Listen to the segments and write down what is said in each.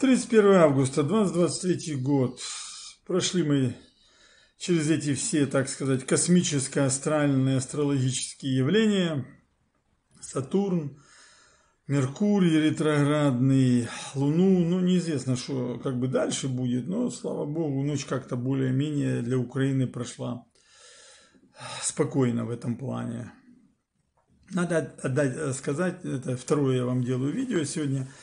31 августа 2023 год. Прошли мы через эти все, так сказать, космические, астральные, астрологические явления. Сатурн, Меркурий ретроградный, Луну, ну неизвестно, что как бы дальше будет, но слава богу, ночь как-то более-менее для Украины прошла спокойно в этом плане. Надо отдать, э, сказать, это второе я вам делаю видео сегодня –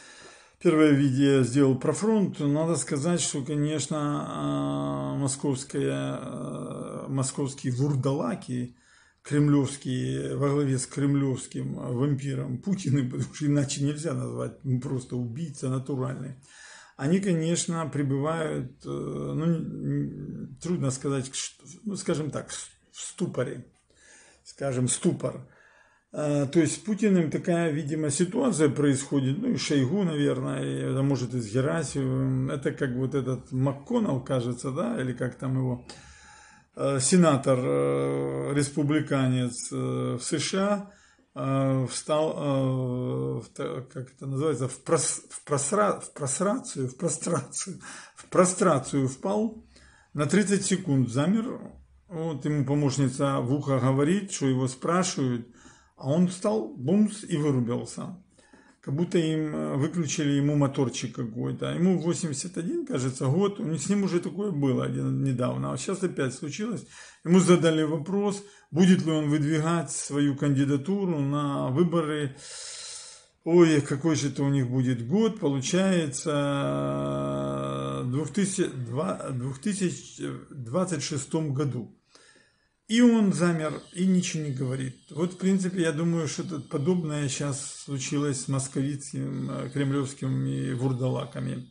Первое видео сделал про фронт. Надо сказать, что, конечно, а, московская, э, московские вурдалаки, кремлевские, во главе с кремлевским вампиром Путиным, потому что иначе нельзя назвать, ну, просто убийца натуральный, они, конечно, пребывают, э, ну, трудно сказать, ну, скажем так, в ступоре, скажем, ступор. А, то есть с Путиным такая, видимо, ситуация происходит, ну и Шойгу, наверное, это а, может и с Герасимовым, это как вот этот МакКоннелл, кажется, да, или как там его, а, сенатор, республиканец э, в США, встал, как это называется, в, прос, в, просра, в просрацию, в прострацию, в прострацию впал, на 30 секунд замер, вот ему помощница в ухо говорит, что его спрашивают – а он встал, бумс, и вырубился. Как будто им э, выключили ему моторчик какой-то. А ему 81, кажется, год. С ним уже такое было недавно. А сейчас опять случилось. Ему задали вопрос, будет ли он выдвигать свою кандидатуру на выборы. Ой, какой же это у них будет год. Получается, э, в 2026 году. И он замер и ничего не говорит. Вот, в принципе, я думаю, что это подобное сейчас случилось с московитским, э, кремлевскими вурдалаками.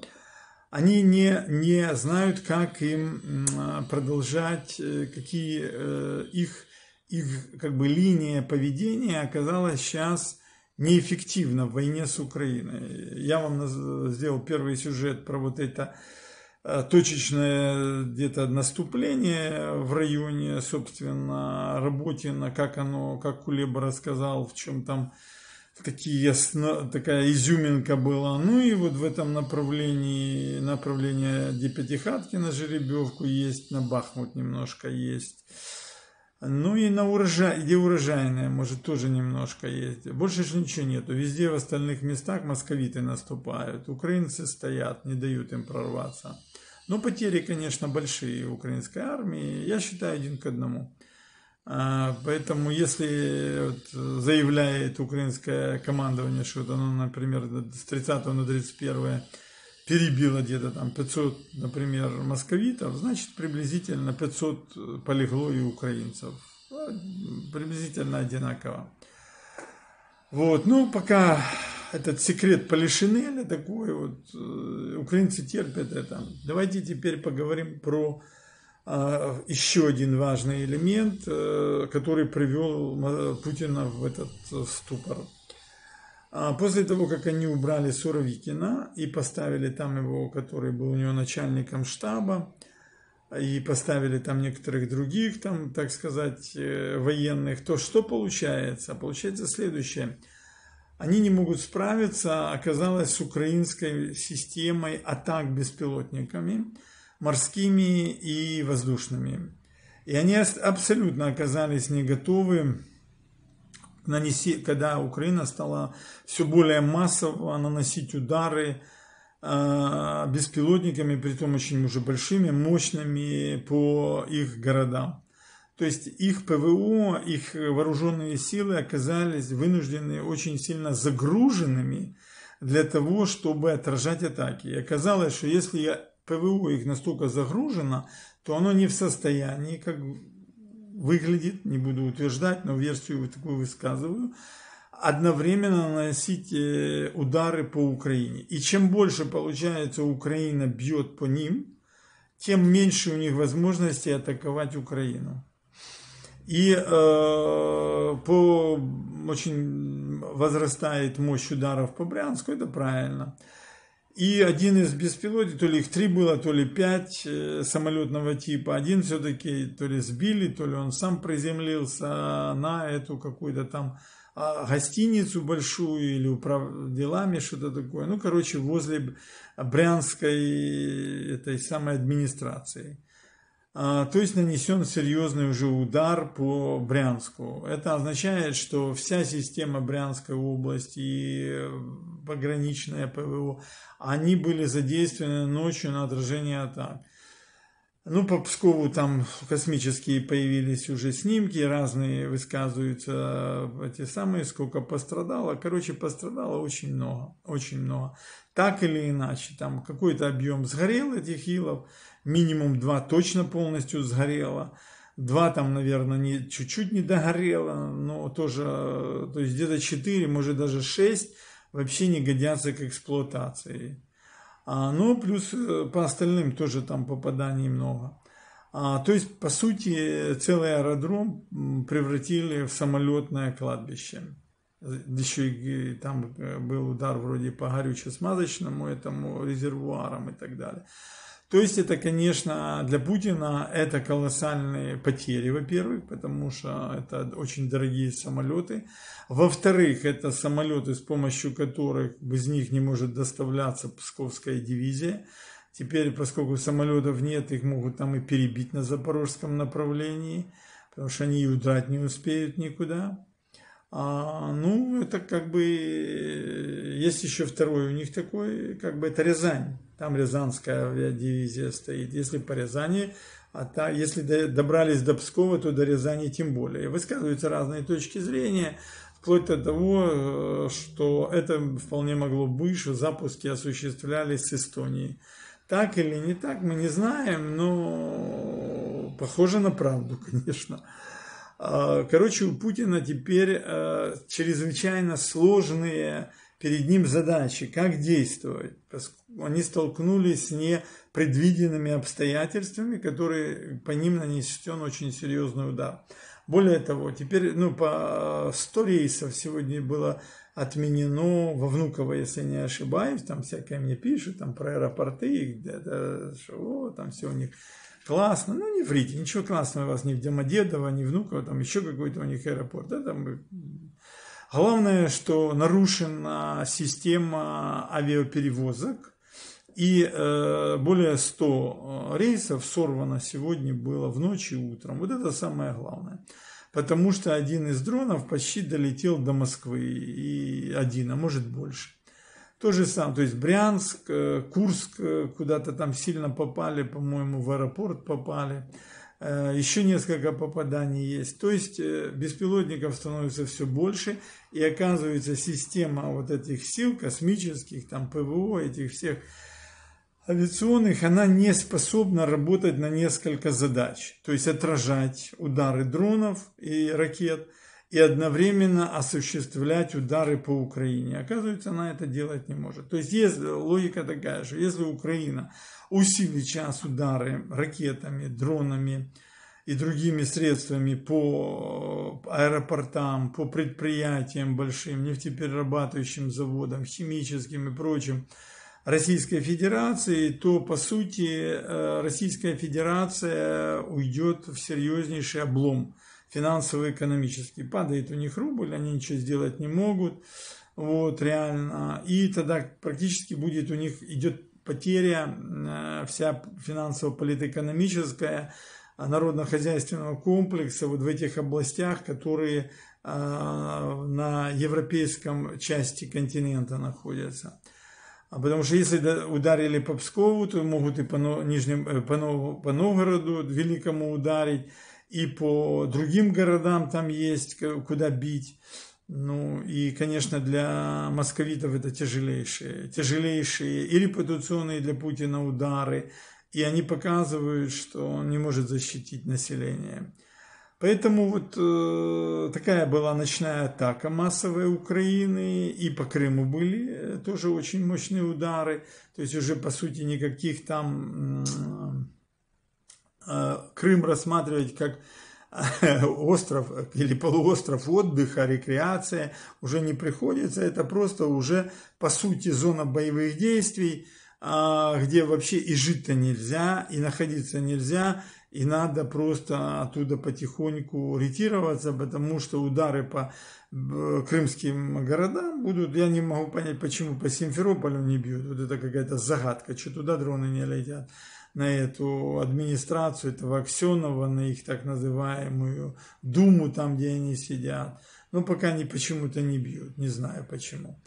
Они не, не знают, как им а, продолжать, э, какие э, их, их как бы линия поведения оказалась сейчас неэффективна в войне с Украиной. Я вам сделал первый сюжет про вот это точечное где-то наступление в районе, собственно, Работина, как оно, как Кулеба рассказал, в чем там такие основ... такая изюминка была. Ну и вот в этом направлении, направление Депятихатки на жеребьевку есть, на Бахмут немножко есть. Ну и на урожай, где урожайная, может, тоже немножко есть. Больше же ничего нету. Везде в остальных местах московиты наступают. Украинцы стоят, не дают им прорваться. Но ну, потери, конечно, большие украинской армии, я считаю, один к одному. А, поэтому, если заявляет украинское командование, что оно, например, с 30 на 31 перебило где-то там 500, например, московитов, значит, приблизительно 500 полегло и украинцев. Э, приблизительно одинаково. Вот, ну, пока этот секрет Полишинеля такой вот, э, украинцы терпят это. Давайте теперь поговорим про а, еще один важный элемент, э, который привел э, Путина в этот ступор. А, после того, как они убрали Суровикина и поставили там его, который был у него начальником штаба, и поставили там некоторых других, там, так сказать, военных, то что получается? Получается следующее – они не могут справиться, а оказалось, с украинской системой атак беспилотниками, морскими и воздушными. И они абсолютно оказались не готовы нанести, когда Украина стала все более массово наносить удары а, беспилотниками, при том очень уже большими, мощными по их городам. То есть их ПВО, их вооруженные силы оказались вынуждены очень сильно загруженными для того, чтобы отражать атаки. И оказалось, что если ПВО их настолько загружено, то оно не в состоянии, как выглядит, не буду утверждать, но версию такую высказываю, одновременно наносить э, удары по Украине. И чем больше, получается, Украина бьет по ним, тем меньше у них возможности атаковать Украину. И э, по, очень возрастает мощь ударов по Брянску, это правильно. И один из беспилотников, то ли их три было, то ли пять э, самолетного типа, один все-таки то ли сбили, то ли он сам приземлился на эту какую-то там а, гостиницу большую или управ... делами, что-то такое. Ну, короче, возле Брянской этой самой администрации. А, то есть нанесен серьезный уже удар по Брянску. Это означает, что вся система Брянской области и э, пограничная ПВО, они были задействованы ночью на отражение атак. Ну, по Пскову там космические появились уже снимки, разные высказываются э, эти самые, сколько пострадало. Короче, пострадало очень много, очень много. Так или иначе, там какой-то объем сгорел этих илов, минимум два точно полностью сгорело, два там, наверное, не, чуть-чуть не догорело, но тоже, э, то есть где-то четыре может даже шесть вообще не годятся к эксплуатации. А, ну, плюс э, по остальным тоже там попаданий много. А, то есть, по сути, целый аэродром превратили в самолетное кладбище. Э, еще и там был удар вроде по горюче-смазочному этому резервуарам и так далее. То есть это, конечно, для Путина это колоссальные потери, во-первых, потому что это очень дорогие самолеты. Во-вторых, это самолеты, с помощью которых без них не может доставляться Псковская дивизия. Теперь, поскольку самолетов нет, их могут там и перебить на запорожском направлении, потому что они и удрать не успеют никуда. А, ну, это как бы, э, есть еще второй у них такой, как бы это Рязань там Рязанская авиадивизия стоит. Если по Рязани, а та, если добрались до Пскова, то до Рязани тем более. Высказываются разные точки зрения, вплоть до того, э, что это вполне могло быть, что запуски осуществлялись с Эстонии. Так или не так, мы не знаем, но похоже на правду, конечно. А, короче, у Путина теперь э, чрезвычайно сложные перед ним задачи, как действовать. Они столкнулись с непредвиденными обстоятельствами, которые по ним нанесен очень серьезный удар. Более того, теперь ну, по 100 рейсов сегодня было отменено во Внуково, если не ошибаюсь, там всякое мне пишут, там про аэропорты, где-то, что, там все у них классно, ну не врите, ничего классного у вас ни в Домодедово, ни в Внуково, там еще какой-то у них аэропорт, да, там Главное, что нарушена система авиаперевозок, и э, более 100 э, рейсов сорвано сегодня было в ночь и утром. Вот это самое главное. Потому что один из дронов почти долетел до Москвы, и один, а может больше. То же самое, то есть Брянск, э, Курск куда-то там сильно попали, по-моему, в аэропорт попали. Э, еще несколько попаданий есть. То есть э, беспилотников становится все больше, и оказывается система вот этих сил космических, там ПВО, этих всех авиационных, она не способна работать на несколько задач. То есть отражать удары дронов и ракет – и одновременно осуществлять удары по Украине. Оказывается, она это делать не может. То есть, есть э, логика такая, что если Украина усилит сейчас удары ракетами, дронами и другими средствами по э, аэропортам, по предприятиям большим, нефтеперерабатывающим заводам, химическим и прочим, Российской Федерации, то по сути э, Российская Федерация уйдет в серьезнейший облом финансово-экономический. Падает у них рубль, они ничего сделать не могут, вот, реально. И тогда практически будет у них, идет потеря э, вся финансово-политэкономическая э, народно-хозяйственного комплекса вот в этих областях, которые э, на европейском части континента находятся. А потому что если ударили по Пскову, то могут и по, Нижнему, по Новгороду великому ударить и по другим городам там есть, куда бить. Ну и, конечно, для московитов это тяжелейшие, тяжелейшие и репутационные для Путина удары. И они показывают, что он не может защитить население. Поэтому вот э, такая была ночная атака массовая Украины, и по Крыму были э, тоже очень мощные удары. То есть уже по сути никаких там... Э, Э, Крым рассматривать как э, остров или полуостров отдыха, рекреация уже не приходится. Это просто уже, по сути, зона боевых действий, а, где вообще и жить-то нельзя, и находиться нельзя, и надо просто оттуда потихоньку ретироваться, потому что удары по крымским городам будут, я не могу понять, почему по Симферополю не бьют, вот это какая-то загадка, что туда дроны не летят на эту администрацию этого Аксенова, на их так называемую Думу, там, где они сидят. Но ну, пока они почему-то не бьют, не знаю почему.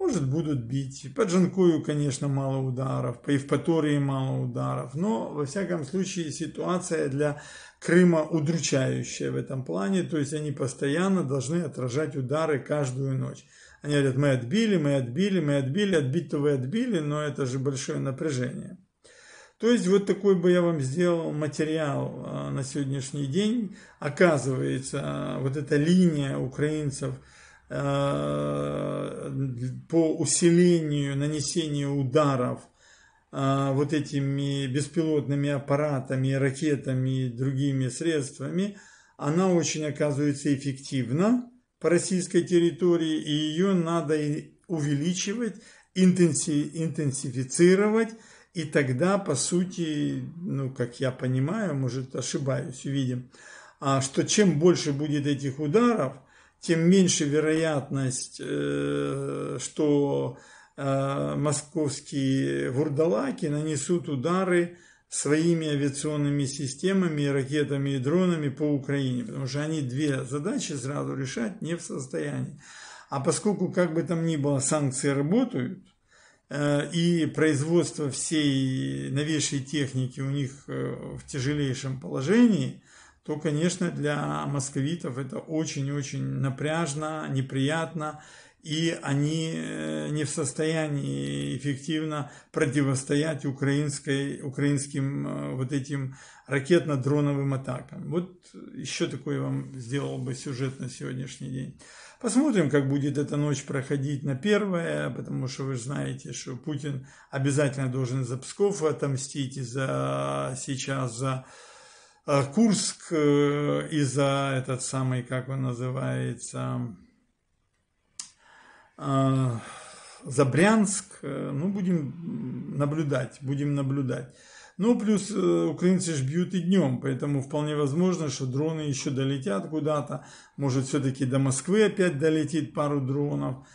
Может, будут бить. По Джанкую, конечно, мало ударов, по Евпатории мало ударов. Но, во всяком случае, ситуация для Крыма удручающая в этом плане. То есть они постоянно должны отражать удары каждую ночь. Они говорят, мы отбили, мы отбили, мы отбили, отбить-то вы отбили, но это же большое напряжение. То есть вот такой бы я вам сделал материал а, на сегодняшний день. Оказывается, а, вот эта линия украинцев а, по усилению, нанесению ударов вот этими беспилотными аппаратами, ракетами и другими средствами, она очень оказывается эффективна по российской территории, и ее надо увеличивать, интенсифицировать и тогда, по сути, ну, как я понимаю, может, ошибаюсь, увидим, а, что чем больше будет этих ударов, тем меньше вероятность, э, что э, московские вурдалаки нанесут удары своими авиационными системами, ракетами и дронами по Украине, потому что они две задачи сразу решать не в состоянии. А поскольку, как бы там ни было, санкции работают, Э, и производство всей новейшей техники у них э, в тяжелейшем положении, то, конечно, для московитов это очень-очень напряжно, неприятно, и они э, не в состоянии эффективно противостоять украинской, украинским вот этим ракетно-дроновым атакам. Вот еще такой вам сделал бы сюжет на сегодняшний день. Посмотрим, как будет эта ночь проходить на первое, потому что вы знаете, что Путин обязательно должен за Псков отомстить и за сейчас за э, Курск э, и за этот самый, как он называется, э, за Брянск. Ну, будем наблюдать, будем наблюдать. Ну, плюс э, украинцы ж бьют и днем, поэтому вполне возможно, что дроны еще долетят куда-то. Может, все-таки до Москвы опять долетит пару дронов.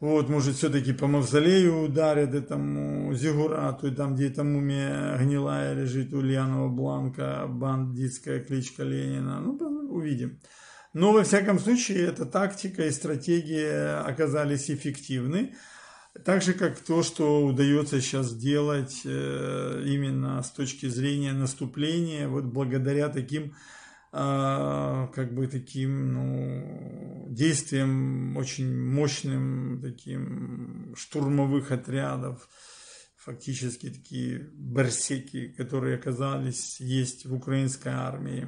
Вот, может, все-таки по мавзолею ударят этому Зигурату, и там, где эта мумия гнилая лежит, Ульянова Бланка, бандитская кличка Ленина. Ну, ну, увидим. Но, во всяком случае, эта тактика и стратегия оказались эффективны. Так же, как то, что удается сейчас делать э, именно с точки зрения наступления, вот благодаря таким, а, как бы таким, ну, действиям очень мощным, таким штурмовых отрядов, фактически такие барсеки, которые оказались есть в украинской армии.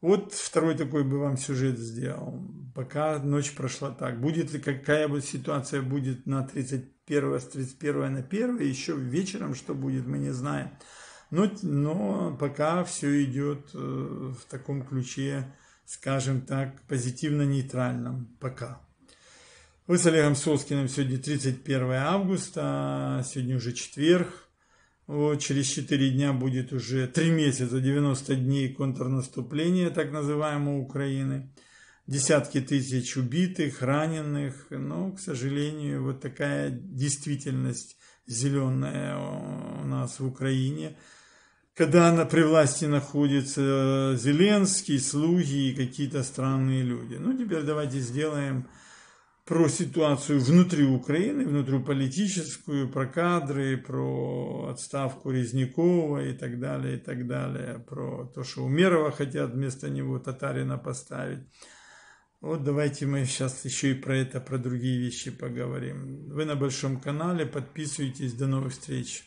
Вот второй такой бы вам сюжет сделал. Пока ночь прошла так. Будет ли какая бы ситуация будет на 31 1 с 31 на 1, еще вечером что будет, мы не знаем. Но, но пока все идет э, в таком ключе, скажем так, позитивно-нейтральном, пока. Вы с Олегом Соскиным сегодня 31 августа, сегодня уже четверг. Вот, через 4 дня будет уже 3 месяца, 90 дней контрнаступления так называемой Украины десятки тысяч убитых, раненых. Но, к сожалению, вот такая действительность зеленая у нас в Украине. Когда она при власти находится Зеленский, слуги и какие-то странные люди. Ну, теперь давайте сделаем про ситуацию внутри Украины, внутриполитическую, про кадры, про отставку Резнякова и так далее, и так далее, про то, что Умерова хотят вместо него Татарина поставить. Вот давайте мы сейчас еще и про это, про другие вещи поговорим. Вы на Большом канале, подписывайтесь, до новых встреч.